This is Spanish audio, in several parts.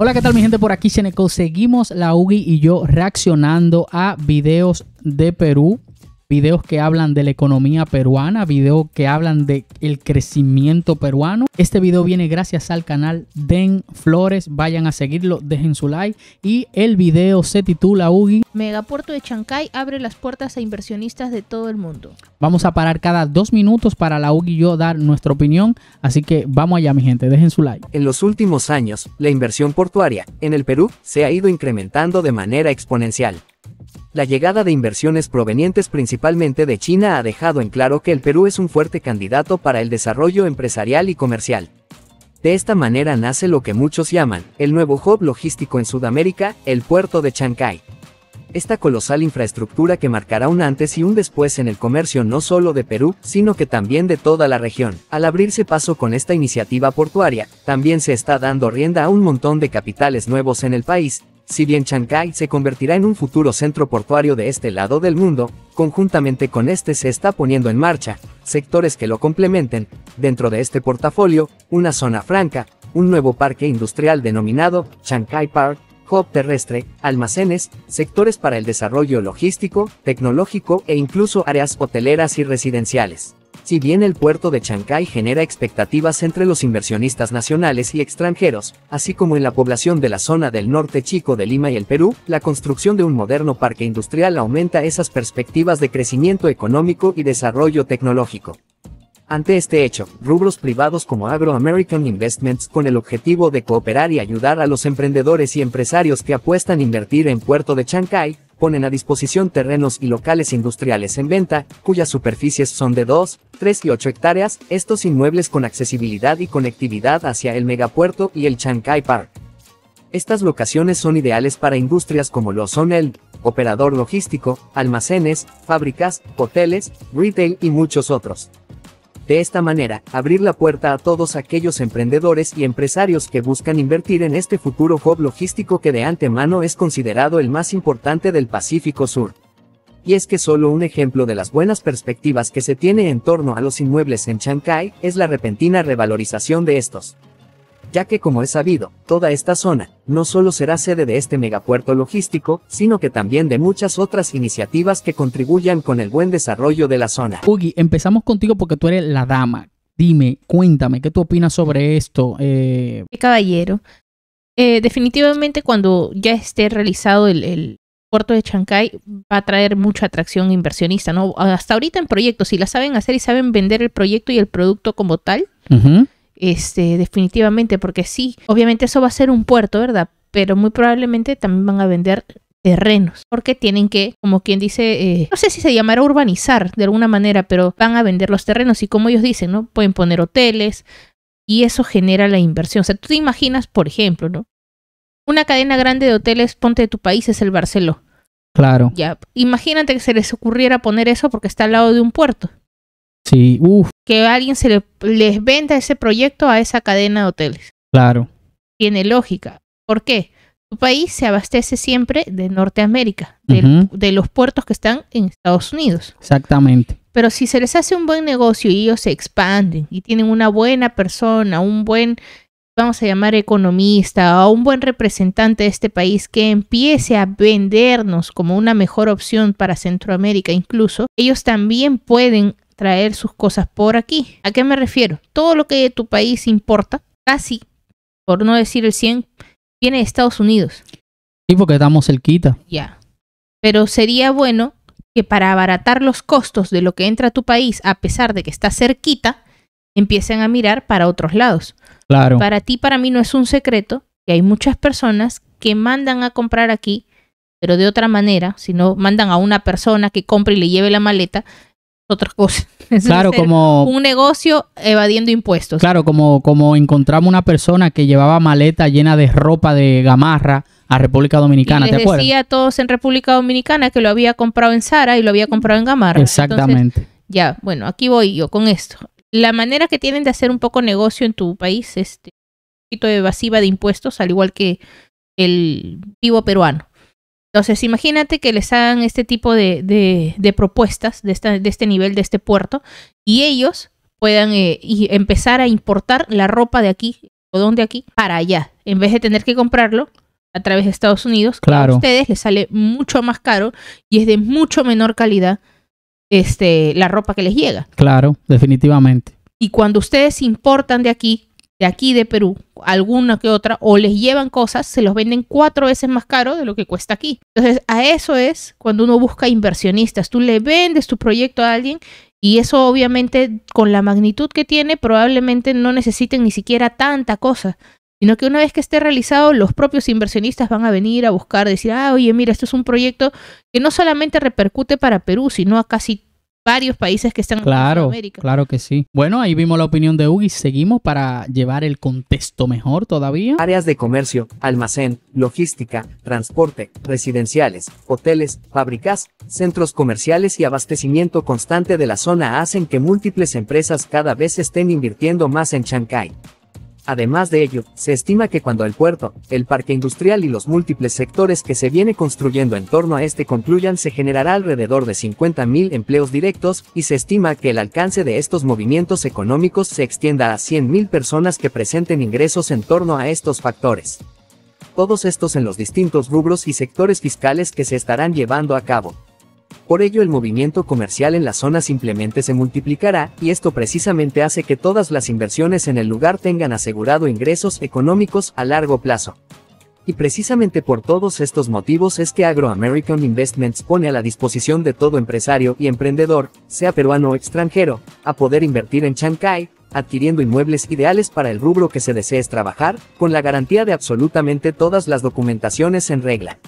Hola, ¿qué tal mi gente? Por aquí Seneco. Seguimos la UGI y yo reaccionando a videos de Perú videos que hablan de la economía peruana, videos que hablan de el crecimiento peruano. Este video viene gracias al canal Den Flores, vayan a seguirlo, dejen su like y el video se titula Ugi. Megapuerto de Chancay abre las puertas a inversionistas de todo el mundo. Vamos a parar cada dos minutos para la UGI y yo dar nuestra opinión, así que vamos allá mi gente, dejen su like. En los últimos años, la inversión portuaria en el Perú se ha ido incrementando de manera exponencial la llegada de inversiones provenientes principalmente de China ha dejado en claro que el Perú es un fuerte candidato para el desarrollo empresarial y comercial. De esta manera nace lo que muchos llaman el nuevo hub logístico en Sudamérica, el puerto de Chancay. Esta colosal infraestructura que marcará un antes y un después en el comercio no solo de Perú, sino que también de toda la región. Al abrirse paso con esta iniciativa portuaria, también se está dando rienda a un montón de capitales nuevos en el país, si bien Shanghái se convertirá en un futuro centro portuario de este lado del mundo, conjuntamente con este se está poniendo en marcha, sectores que lo complementen, dentro de este portafolio, una zona franca, un nuevo parque industrial denominado Shanghai Park, hub terrestre, almacenes, sectores para el desarrollo logístico, tecnológico e incluso áreas hoteleras y residenciales. Si bien el puerto de Chancay genera expectativas entre los inversionistas nacionales y extranjeros, así como en la población de la zona del norte chico de Lima y el Perú, la construcción de un moderno parque industrial aumenta esas perspectivas de crecimiento económico y desarrollo tecnológico. Ante este hecho, rubros privados como Agro American Investments con el objetivo de cooperar y ayudar a los emprendedores y empresarios que apuestan invertir en Puerto de Chancay, ponen a disposición terrenos y locales industriales en venta, cuyas superficies son de 2, 3 y 8 hectáreas, estos inmuebles con accesibilidad y conectividad hacia el megapuerto y el Chancay Park. Estas locaciones son ideales para industrias como lo son el operador logístico, almacenes, fábricas, hoteles, retail y muchos otros. De esta manera, abrir la puerta a todos aquellos emprendedores y empresarios que buscan invertir en este futuro hub logístico que de antemano es considerado el más importante del Pacífico Sur. Y es que solo un ejemplo de las buenas perspectivas que se tiene en torno a los inmuebles en Kai es la repentina revalorización de estos ya que como es sabido, toda esta zona, no solo será sede de este megapuerto logístico, sino que también de muchas otras iniciativas que contribuyan con el buen desarrollo de la zona. Ugi, empezamos contigo porque tú eres la dama. Dime, cuéntame, ¿qué tú opinas sobre esto? Eh... eh caballero, eh, definitivamente cuando ya esté realizado el, puerto de Chancay va a traer mucha atracción inversionista, ¿no? Hasta ahorita en proyectos, si la saben hacer y saben vender el proyecto y el producto como tal, este, definitivamente, porque sí, obviamente eso va a ser un puerto, ¿verdad? Pero muy probablemente también van a vender terrenos, porque tienen que, como quien dice, eh, no sé si se llamará urbanizar de alguna manera, pero van a vender los terrenos y como ellos dicen, ¿no? Pueden poner hoteles y eso genera la inversión. O sea, tú te imaginas, por ejemplo, ¿no? Una cadena grande de hoteles, ponte de tu país, es el Barceló. Claro. Ya, imagínate que se les ocurriera poner eso porque está al lado de un puerto. Sí, Que alguien se les venda ese proyecto a esa cadena de hoteles. Claro. Tiene lógica. ¿Por qué? Tu país se abastece siempre de Norteamérica, de los puertos que están en Estados Unidos. Exactamente. Pero si se les hace un buen negocio y ellos se expanden y tienen una buena persona, un buen, vamos a llamar economista, o un buen representante de este país que empiece a vendernos como una mejor opción para Centroamérica incluso, ellos también pueden traer sus cosas por aquí. ¿A qué me refiero? Todo lo que de tu país importa, casi, por no decir el 100, viene de Estados Unidos. Sí, porque estamos cerquita. Ya. Pero sería bueno que para abaratar los costos de lo que entra a tu país, a pesar de que está cerquita, empiecen a mirar para otros lados. Claro. Para ti, para mí no es un secreto que hay muchas personas que mandan a comprar aquí, pero de otra manera, si no mandan a una persona que compre y le lleve la maleta, otras cosas, claro, como un negocio evadiendo impuestos. Claro, como, como encontramos una persona que llevaba maleta llena de ropa de gamarra a República Dominicana, y ¿te acuerdas? Decía a todos en República Dominicana que lo había comprado en Sara y lo había comprado en gamarra. Exactamente. ya, bueno, aquí voy yo con esto. La manera que tienen de hacer un poco negocio en tu país, este, un poquito evasiva de impuestos, al igual que el vivo peruano. Entonces, imagínate que les hagan este tipo de, propuestas de, de, este nivel, de este puerto, y ellos puedan eh, empezar a importar la ropa de aquí, o de aquí, para allá, en vez de tener que comprarlo a través de Estados Unidos. Claro. A ustedes les sale mucho más caro y es de mucho menor calidad este, la ropa que les llega. Claro, definitivamente. Y cuando ustedes importan de aquí de aquí de Perú, alguna que otra, o les llevan cosas, se los venden cuatro veces más caro de lo que cuesta aquí. Entonces, a eso es cuando uno busca inversionistas. Tú le vendes tu proyecto a alguien y eso obviamente con la magnitud que tiene probablemente no necesiten ni siquiera tanta cosa, sino que una vez que esté realizado los propios inversionistas van a venir a buscar, decir, ah, oye, mira, esto es un proyecto que no solamente repercute para Perú, sino a casi varios países que están claro, en América. Claro que sí. Bueno, ahí vimos la opinión de y Seguimos para llevar el contexto mejor todavía. Áreas de comercio, almacén, logística, transporte, residenciales, hoteles, fábricas, centros comerciales y abastecimiento constante de la zona hacen que múltiples empresas cada vez estén invirtiendo más en Shanghái. Además de ello, se estima que cuando el puerto, el parque industrial y los múltiples sectores que se viene construyendo en torno a este concluyan se generará alrededor de 50.000 empleos directos y se estima que el alcance de estos movimientos económicos se extienda a 100.000 personas que presenten ingresos en torno a estos factores. Todos estos en los distintos rubros y sectores fiscales que se estarán llevando a cabo. Por ello el movimiento comercial en la zona simplemente se multiplicará, y esto precisamente hace que todas las inversiones en el lugar tengan asegurado ingresos económicos a largo plazo. Y precisamente por todos estos motivos es que American Investments pone a la disposición de todo empresario y emprendedor, sea peruano o extranjero, a poder invertir en Chancay, adquiriendo inmuebles ideales para el rubro que se desee trabajar, con la garantía de absolutamente todas las documentaciones en regla.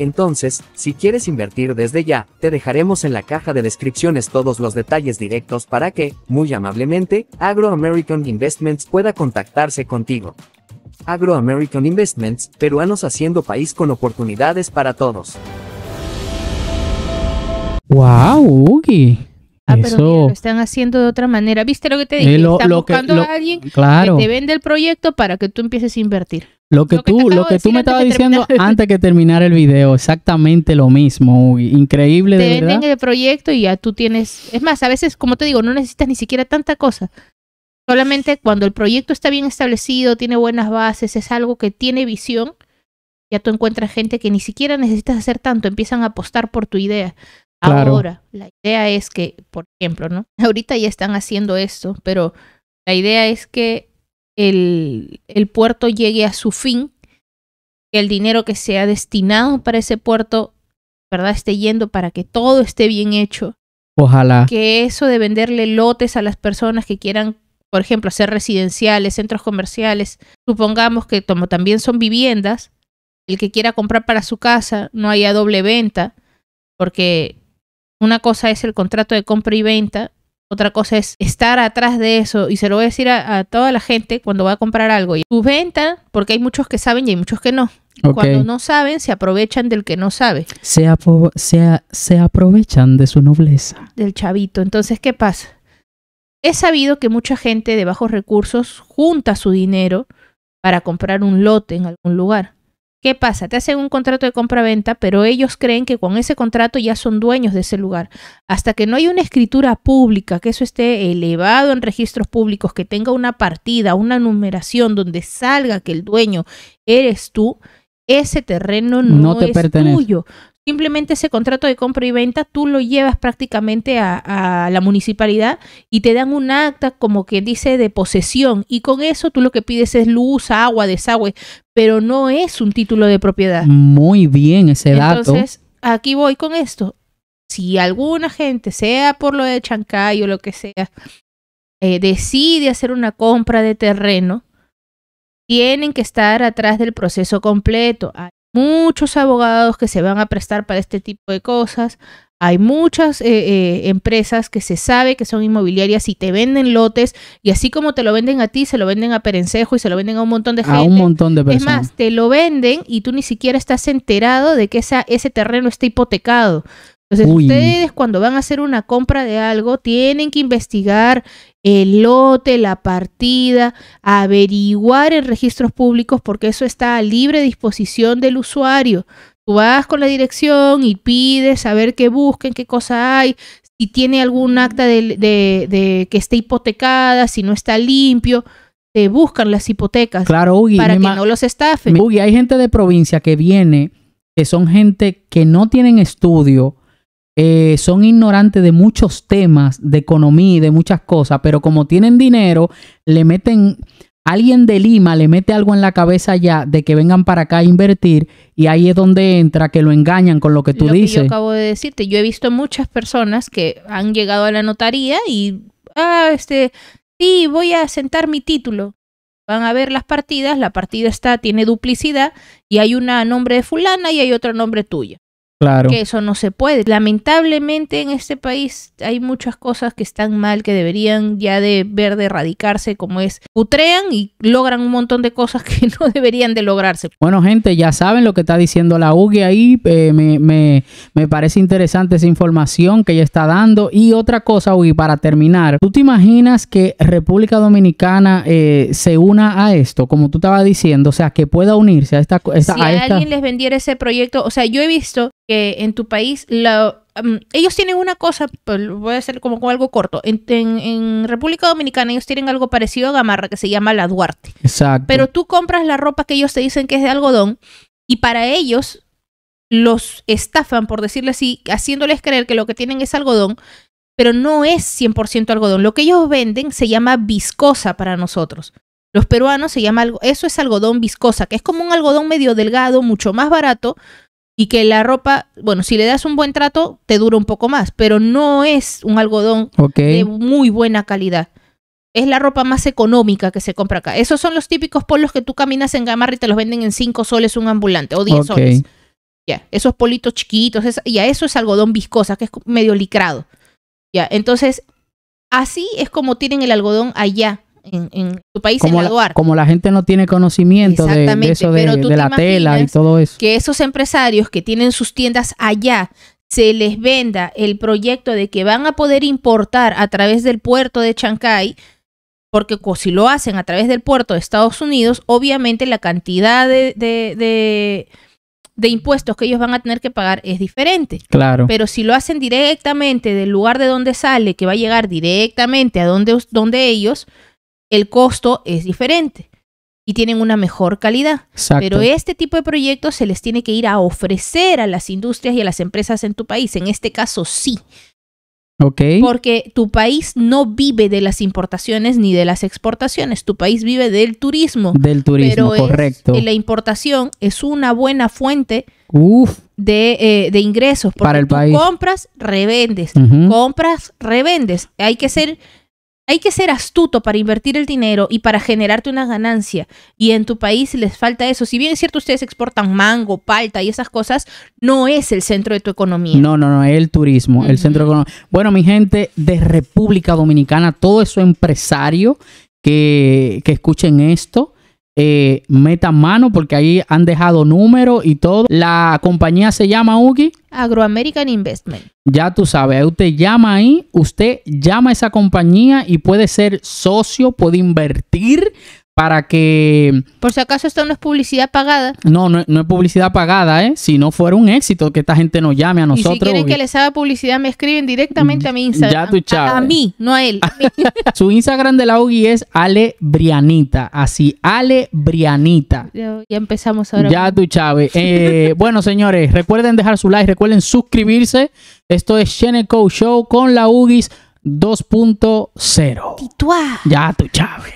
Entonces, si quieres invertir desde ya, te dejaremos en la caja de descripciones todos los detalles directos para que, muy amablemente, AgroAmerican Investments pueda contactarse contigo. AgroAmerican Investments, peruanos haciendo país con oportunidades para todos. ¡Wow, Ugi! Ah, pero están haciendo de otra manera. ¿Viste lo que te dije? buscando a alguien que te vende el proyecto para que tú empieces a invertir. Lo que, tú, que tú, me estabas diciendo antes que terminar el video, exactamente lo mismo, increíble de verdad. Te venden el proyecto y ya tú tienes, es más, a veces, como te digo, no necesitas ni siquiera tanta cosa. Solamente cuando el proyecto está bien establecido, tiene buenas bases, es algo que tiene visión, ya tú encuentras gente que ni siquiera necesitas hacer tanto, empiezan a apostar por tu idea. Ahora, la idea es que, por ejemplo, ¿no? Ahorita ya están haciendo esto, pero la idea es que el, el puerto llegue a su fin, que el dinero que se ha destinado para ese puerto, ¿verdad? Esté yendo para que todo esté bien hecho. Ojalá. Que eso de venderle lotes a las personas que quieran, por ejemplo, hacer residenciales, centros comerciales, supongamos que como también son viviendas, el que quiera comprar para su casa no haya doble venta, porque una cosa es el contrato de compra y venta, otra cosa es estar atrás de eso. Y se lo voy a decir a, toda la gente cuando va a comprar algo. Y su venta, porque hay muchos que saben y hay muchos que no. Cuando no saben, se aprovechan del que no sabe. Se, se aprovechan de su nobleza. Del chavito. Entonces, ¿qué pasa? Es sabido que mucha gente de bajos recursos junta su dinero para comprar un lote en algún lugar. ¿Qué pasa? Te hacen un contrato de compra-venta, pero ellos creen que con ese contrato ya son dueños de ese lugar. Hasta que no hay una escritura pública, que eso esté elevado en registros públicos, que tenga una partida, una numeración donde salga que el dueño eres tú, ese terreno no, te es pertenece. tuyo, Simplemente ese contrato de compra y venta tú lo llevas prácticamente a, la municipalidad y te dan un acta como que dice de posesión y con eso tú lo que pides es luz, agua, desagüe, pero no es un título de propiedad. Muy bien ese dato. Entonces, aquí voy con esto. Si alguna gente, sea por lo de Chancay o lo que sea, eh, decide hacer una compra de terreno, tienen que estar atrás del proceso completo muchos abogados que se van a prestar para este tipo de cosas. Hay muchas eh, eh, empresas que se sabe que son inmobiliarias y te venden lotes y así como te lo venden a ti, se lo venden a Perencejo y se lo venden a un montón de gente. A un montón de personas. Es más, te lo venden y tú ni siquiera estás enterado de que ese terreno está hipotecado. Entonces, ustedes cuando van a hacer una compra de algo, tienen que investigar el lote, la partida, averiguar en registros públicos porque eso está a libre disposición del usuario. Tú vas con la dirección y pides saber qué busquen, qué cosa hay, si tiene algún acta de, que esté hipotecada, si no está limpio te buscan las hipotecas para que no los estafen. Ugi, hay gente de provincia que viene, que son gente que no tienen estudio, eh, son ignorantes de muchos temas, de economía y de muchas cosas, pero como tienen dinero, le meten, alguien de Lima le mete algo en la cabeza ya de que vengan para acá a invertir y ahí es donde entra que lo engañan con lo que tú dices. yo acabo de decirte, yo he visto muchas personas que han llegado a la notaría y, ah, este, sí, voy a sentar mi título. Van a ver las partidas, la partida está, tiene duplicidad y hay una nombre de fulana y hay otro nombre tuyo Claro. Que eso no se puede. Lamentablemente en este país hay muchas cosas que están mal, que deberían ya de ver de erradicarse, como es putrean y logran un montón de cosas que no deberían de lograrse. Bueno, gente, ya saben lo que está diciendo la UGI ahí. Eh, me, parece interesante esa información que ella está dando. Y otra cosa, UGI, para terminar, ¿tú te imaginas que República Dominicana eh, se una a esto, como tú estabas diciendo? O sea, que pueda unirse a esta... si a alguien les vendiera ese proyecto, o sea, yo he visto en tu país ellos tienen una cosa, pues, voy a hacer como, algo corto, en, República Dominicana ellos tienen algo parecido a Gamarra que se llama la Duarte. Pero tú compras la ropa que ellos te dicen que es de algodón y para ellos los estafan, por decirles así, haciéndoles creer que lo que tienen es algodón, pero no es 100% algodón. Lo que ellos venden se llama viscosa para nosotros. Los peruanos se llama algo, eso es algodón viscosa, que es como un algodón medio delgado, mucho más barato, y que la ropa, bueno, si le das un buen trato, te dura un poco más, pero no es un algodón de muy buena calidad. Es la ropa más económica que se compra acá. Esos son los típicos polos que tú caminas en Gamarra y te los venden en 5 soles un ambulante o 10 soles. Ya, esos politos chiquitos, y ya eso es algodón viscosa, que es medio licrado. Ya, entonces, así es como tienen el algodón allá en, tu país como en la, como la gente no tiene conocimiento de, eso de, la tela y todo eso. Que esos empresarios que tienen sus tiendas allá se les venda el proyecto de que van a poder importar a través del puerto de Chancay, porque si lo hacen a través del puerto de Estados Unidos, obviamente la cantidad de, de, de, impuestos que ellos van a tener que pagar es diferente. Claro. Pero si lo hacen directamente del lugar de donde sale, que va a llegar directamente a donde, donde ellos, el costo es diferente y tienen una mejor calidad. Pero este tipo de proyectos se les tiene que ir a ofrecer a las industrias y a las empresas en tu país. En este caso, sí. Okay. Porque tu país no vive de las importaciones ni de las exportaciones, tu país vive del turismo. Del turismo, correcto. Y la importación es una buena fuente eh, de, ingresos. para el país. Compras, revendes, compras, revendes. Hay que ser hay que ser astuto para invertir el dinero y para generarte una ganancia. Y en tu país les falta eso. Si bien es cierto, ustedes exportan mango, palta y esas cosas, no es el centro de tu economía. No, no, no, es el turismo, el centro Bueno, mi gente de República Dominicana, todo eso empresario que, que escuchen esto eh, metan mano porque ahí han dejado números y todo. La compañía se llama Ugi Agroamerican Investment. Ya tú sabes, usted llama ahí, usted llama a esa compañía y puede ser socio, puede invertir, para que... Por si acaso esto no es publicidad pagada. No, no, es publicidad pagada, ¿eh? Si no fuera un éxito que esta gente nos llame a nosotros. si quieren que les haga publicidad, me escriben directamente a mi Instagram. Ya tú, a, a, mí, no a él. Su Instagram de la UGI es Ale Brianita. Así, Ale Brianita. Ya, empezamos ahora. Ya tú, Chávez. Eh, bueno, señores, recuerden dejar su like, recuerden suscribirse. Esto es Sheneco Show con la UGIS 2.0. Ya tu Chávez.